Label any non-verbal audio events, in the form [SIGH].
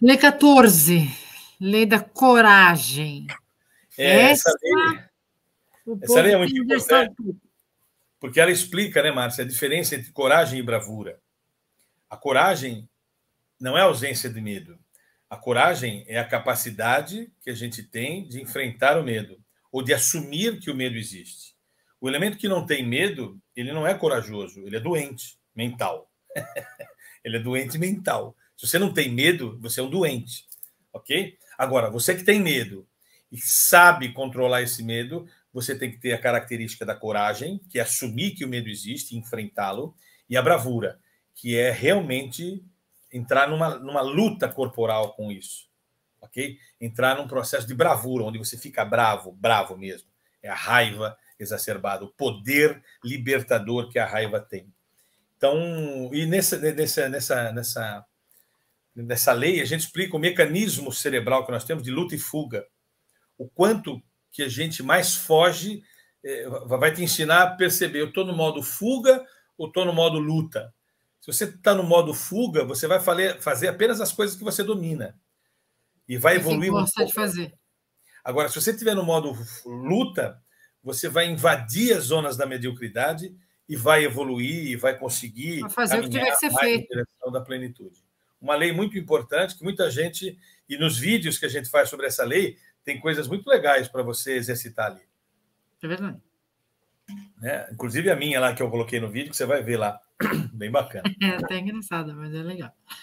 Lei 14, Lei da Coragem. É, essa, essa lei, essa lei é muito importante, né? porque ela explica, né, Márcia, a diferença entre coragem e bravura. A coragem não é ausência de medo. A coragem é a capacidade que a gente tem de enfrentar o medo ou de assumir que o medo existe. O elemento que não tem medo, ele não é corajoso, ele é doente mental. [LAUGHS] ele é doente mental. Se você não tem medo, você é um doente, ok? Agora, você que tem medo e sabe controlar esse medo, você tem que ter a característica da coragem, que é assumir que o medo existe, enfrentá-lo, e a bravura, que é realmente entrar numa, numa luta corporal com isso, ok? Entrar num processo de bravura, onde você fica bravo, bravo mesmo. É a raiva exacerbada, o poder libertador que a raiva tem. Então, e nessa, nessa, nessa, nessa nessa lei, a gente explica o mecanismo cerebral que nós temos de luta e fuga. O quanto que a gente mais foge é, vai te ensinar a perceber: eu estou no modo fuga ou estou no modo luta. Se você está no modo fuga, você vai fazer apenas as coisas que você domina. E vai é evoluir. Você gosta um de fazer. Agora, se você estiver no modo luta, você vai invadir as zonas da mediocridade e vai evoluir, e vai conseguir. Vai fazer o que tiver que ser feito. Na direção da plenitude uma lei muito importante que muita gente, e nos vídeos que a gente faz sobre essa lei, tem coisas muito legais para você exercitar ali. É verdade. Né? Inclusive a minha lá que eu coloquei no vídeo, que você vai ver lá. [CLEARS THROAT] Bem bacana. É, até tá engraçada, mas é legal.